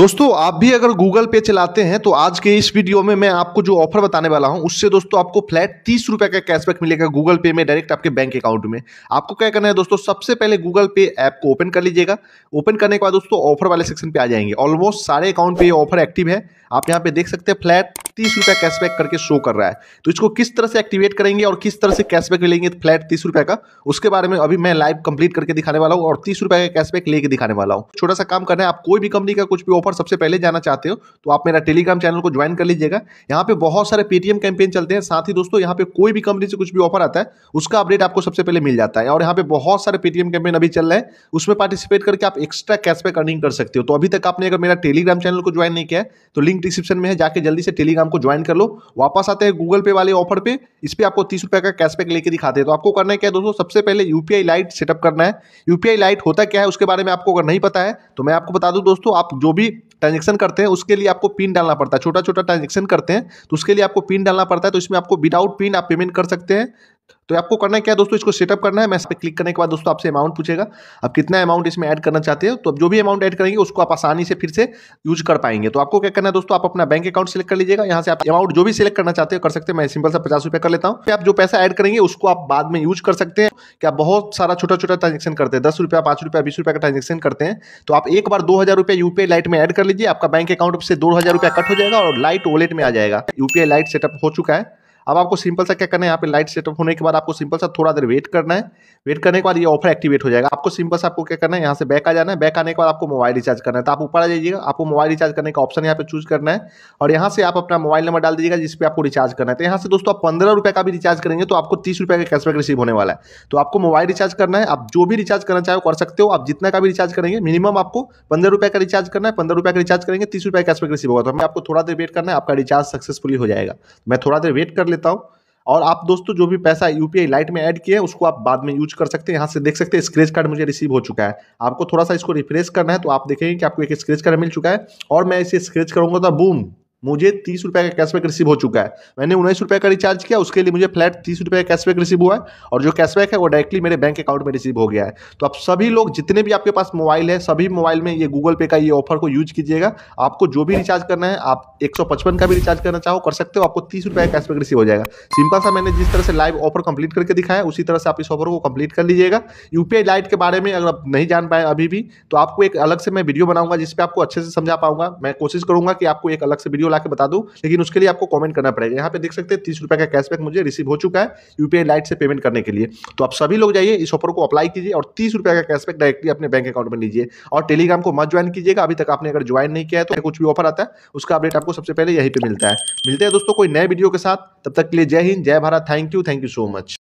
दोस्तों आप भी अगर गूगल पे चलाते हैं तो आज के इस वीडियो में मैं आपको जो ऑफर बताने वाला हूं उससे दोस्तों आपको फ्लैट तीस रुपए का कैशबैक मिलेगा गूगल पे में डायरेक्ट आपके बैंक अकाउंट में आपको क्या करना है दोस्तों सबसे पहले गूगल पे ऐप को ओपन कर लीजिएगा ओपन करने के बाद दोस्तों ऑफर वाले सेक्शन पे आ जाएंगे ऑलमोस्ट सारे अकाउंट पे ये ऑफर एक्टिव है आप यहाँ पे देख सकते हैं फ्लैट तीस रुपया कैशबैक करके शो कर रहा है तो इसको किस तरह से एक्टिवेट करेंगे और किस तरह से कैशबैक लेंगे फ्लैट तीस रुपए का उसके बारे में अभी मैं लाइव कंप्लीट करके दिखाने वाला हूँ और तीस रुपया का कैशबैक लेके दिखाने वाला हूँ छोटा सा काम करना है आप कोई भी कंपनी का कुछ भी ऑफर सबसे पहले जाना चाहते हो तो आप मेरा टेलीग्राम चैनल को ज्वाइन कर लीजिएगा यहाँ पे बहुत सारे पेटीएम कैंपेन चलते हैं साथ ही दोस्तों यहाँ पे कोई भी कंपनी से कुछ भी ऑफर आता है उसका अपडेट आपको सबसे पहले मिल जाता है और यहाँ पे बहुत सारे पेटीएम कैंपेन अभी चल रहे हैं उसमें पार्टिसिपेट करके आप एक्स्ट्रा कैशबैक अर्निंग कर सकते हो तो अभी तक आपने अगर मेरा टेलीग्राम चैनल को ज्वाइन नहीं किया तो लिंक डिस्क्रिप्शन में है जाके जल्दी से टेलीग्राम टेलीग्राम को ज्वाइन कर लो वापस आते हैं गूगल पे वाले ऑफर पे इस पर आपको तीस रुपये का कैशबैक लेके दिखाते हैं तो आपको करना है क्या दोस्तों सबसे पहले यूपीआई लाइट सेटअप करना है यूपीआई लाइट होता क्या है उसके बारे में आपको अगर नहीं पता है तो मैं आपको बता दूँ दोस्तों आप जो भी ट्रांजेक्शन करते हैं उसके लिए आपको पिन डालना पड़ता है छोटा छोटा ट्रांजेक्शन करते हैं तो उसके लिए आपको पिन डालना पड़ता है तो इसमें आपको विदाउट पिन आप पेमेंट कर सकते हैं तो आपको करना है क्या दोस्तों इसको सेटअप करना है मैं इस पर क्लिक करने के बाद दोस्तों आपसे अमाउंट पूछेगा आप कितना अमाउंट इसमें ऐड करना चाहते हो तो अब जो भी अमाउंट ऐड करेंगे उसको आप आसानी से फिर से यूज कर पाएंगे तो आपको क्या करना है दोस्तों आप अपना बैंक अकाउंट सेलेक्ट कर लीजिएगा यहाँ से आप अमाउंट जो भी सिलेक्ट करना चाहते हो कर सकते हैं मैं सिंपल सा पचास कर लेता हूँ आप जो पैसा ऐड करेंगे उसको आप बाद में यूज कर सकते हैं क्या बहुत सारा छोटा छोटा ट्रांजेक्शन करते हैं दस रुपया पांच रुपया बीस रुपया का ट्रांजेक्शन करते हैं तो आप एक बार दो हज़ार रुपया यूपीआई लाइट में ऐड कर लीजिए आपका बैंक अकाउंट से दो हज़ार रुपया कट हो जाएगा और लाइट वॉलेट में आ जाएगा यूपीआई लाइट सेटअप हो चुका है अब आपको सिंपल सा क्या करना है यहाँ पे लाइट सेटअप होने के बाद आपको सिंपल सा थोड़ा देर वेट करना है वेट करने के बाद ये ऑफर एक्टिवेट हो जाएगा आपको सिंपल सा आपको क्या करना है यहाँ से बैक आ जाना है बैक आने के बाद आपको मोबाइल रिचार्ज करना है तो आप ऊपर आ जाइएगा आपको मोबाइल रिचार्ज करने का ऑप्शन यहाँ पे चूज करना है और यहाँ से आप अपना मोबाइल नंबर डाल दीजिएगा जिस पर आपको रिचार्ज करना है तो यहाँ से दोस्तों आप पंद्रह रुपये का भी रिचार्ज करेंगे तो आपको तीस रुपये का कैशबैक रिसीव होने वाला है तो आपको मोबाइल रिचार्ज करना है आप जो भी रिचार्ज करना चाहे कर सकते हो आप जितना का भी रिचार्ज करेंगे मिनिमम आपको पंद्रह रुपये का रिचार्ज करना है पंद्रह रुपये का रिचार्ज करेंगे तीस रुपये कैशबैक रिसीव होगा तो हमें आपको थोड़ा देर वेट करना है आपका रिचार्ज सक्सेसफुली हो जाएगा मैं थोड़ा देर वेट कर लेता हूँ और आप दोस्तों जो भी पैसा यूपीआई लाइट में ऐड किए उसको आप बाद में यूज कर सकते हैं यहाँ से देख सकते हैं स्क्रेच कार्ड मुझे रिसीव हो चुका है आपको थोड़ा सा इसको रिफ्रेश करना है तो आप देखेंगे कि आपको एक स्क्रेच कार्ड मिल चुका है और मैं इसे स्क्रेच करूँगा तो बूम मुझे तीस रुपये का कैशबैक रिसीव हो चुका है मैंने उन्नीस रुपये का रिचार्ज किया उसके लिए मुझे फ्लैट तीस रुपये का कैशबैक रिसीव हुआ है और जो कैशबैक है वो डायरेक्टली मेरे बैंक अकाउंट में रिसीव हो गया है तो आप सभी लोग जितने भी आपके पास मोबाइल है सभी मोबाइल में ये गूगल पे का ये ऑफर को यूज कीजिएगा आपको जो भी रिचार्ज करना है आप एक का भी रिचार्ज करना चाहो कर सकते हो आपको तीस रुपये का कैशबैक रिसीव हो जाएगा सिंपल सा मैंने जिस तरह से लाइव ऑफर कंप्लीट करके दिखाया उसी तरह से आप इस ऑफर को कंप्लीट कर लीजिएगा यूपीआई लाइट के बारे में अगर आप नहीं जान पाए अभी भी तो आपको एक अलग से मैं वीडियो बनाऊंगा जिसपे आपको अच्छे से समझा पाऊंगा मैं कोशिश करूंगा कि आपको एक अलग से वीडियो ला के बता दूँ लेकिन उसके लिए आपको कॉमेंट करना पड़ेगा यहाँ पे देख सकते हैं तीस रुपये का कैशबैक मुझे रिसीव हो चुका है यूपीआई लाइट से पेमेंट करने के लिए तो आप सभी लोग जाइए इस ऑफर को अप्लाई कीजिए और तीस रुपये का कैशबैक डायरेक्टली अपने बैंक अकाउंट में लीजिए और टेलीग्राम को मत ज्वाइन कीजिएगा अभी तक आपने अगर ज्वाइन नहीं किया है तो कुछ भी ऑफर आता है उसका अपडेट आपको सबसे पहले यहीं पर मिलता है मिलते हैं दोस्तों कोई नए वीडियो के साथ तब तक के लिए जय हिंद जय Bharat thank you thank you so much